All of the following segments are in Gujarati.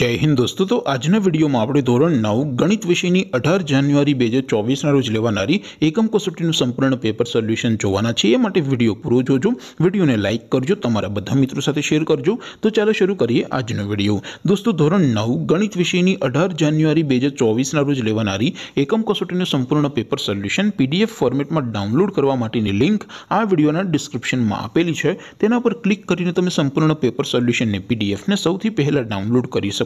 जय हिंद दोस्तों तो आज ने वीडियो मा आपड़े ધોરણ 9 गणित विषयनी 18 जनवरी 2024 ના રોજ લેવાણારી એકમ કસોટીનું સંપૂર્ણ પેપર સોલ્યુશન જોવાના છે એ માટે વિડિયો પૂરો જોજો વિડિયોને લાઈક કરજો તમારા બધા મિત્રો સાથે શેર કરજો તો ચાલો શરૂ કરીએ આજનો વિડિયો दोस्तों ધોરણ 9 ગણિત વિષયની 18 જાન્યુઆરી 2024 ના રોજ લેવાણારી એકમ કસોટીનું સંપૂર્ણ પેપર સોલ્યુશન PDF ફોર્મેટમાં ડાઉનલોડ કરવા માટેની લિંક આ વિડિયોના ડિસ્ક્રિપ્શનમાં આપેલી છે તેના પર ક્લિક કરીને તમે સંપૂર્ણ પેપર સોલ્યુશન ને PDF ને સૌથી પહેલા ડાઉનલોડ કરી શકો છો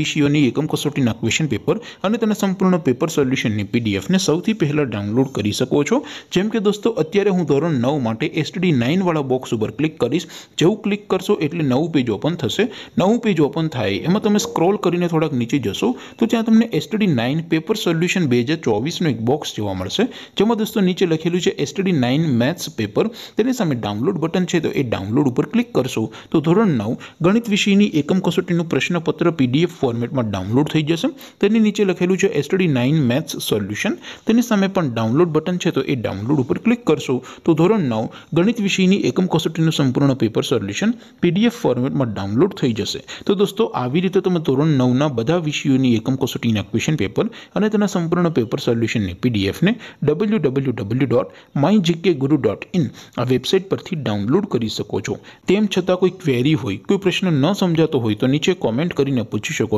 વિષય ઊની એકમ કસોટીના ક્વેશ્ચન પેપર અને તમને સંપૂર્ણ પેપર સોલ્યુશન ની પીડીએફ ને સૌથી પહેલા ડાઉનલોડ કરી શકો છો જેમ કે દોસ્તો અત્યારે હું ધોરણ 9 માટે STD 9 વાળો બોક્સ ઉપર ક્લિક કરીશ જેઉ ક્લિક કરશો એટલે નવ પેજ ઓપન થશે નવ પેજ ઓપન થાય એમાં તમને સ્ક્રોલ કરીને થોડક નીચે જશો તો ત્યાં તમને STD 9 પેપર સોલ્યુશન 2024 નો એક બોક્સ જોવા મળશે જેમાં દોસ્તો નીચે લખેલું છે STD 9 मैथ्स પેપર તેની સામે ડાઉનલોડ બટન છે તો એ ડાઉનલોડ ઉપર ક્લિક કરશો તો ધોરણ 9 ગણિત વિષયની એકમ કસોટીનું પ્રશ્નપત્ર પીડીએફ ગવર્નમેન્ટમાં ડાઉનલોડ થઈ જશે તેની નીચે લખેલું છે STD 9 मैथ्स સોલ્યુશન તેની સામે પણ ડાઉનલોડ બટન છે તો એ ડાઉનલોડ ઉપર ક્લિક કરશું તો ધોરણ 9 ગણિત વિષયની એકમ કોસટીનું સંપૂર્ણ પેપર સોલ્યુશન PDF ફોર્મેટમાં ડાઉનલોડ થઈ જશે તો દોસ્તો આવી રીતે તમે ધોરણ 9 ના બધા વિષયોની એકમ કોસટીના ક્વેશ્ચન પેપર અને તેના સંપૂર્ણ પેપર સોલ્યુશનને PDF ને www.mygkguru.in વેબસાઈટ પરથી ડાઉનલોડ કરી શકો છો તેમ છતાં કોઈ ક્વેરી હોય કોઈ પ્રશ્ન ન સમજતો હોય તો નીચે કમેન્ટ કરીને પૂછી શકો છો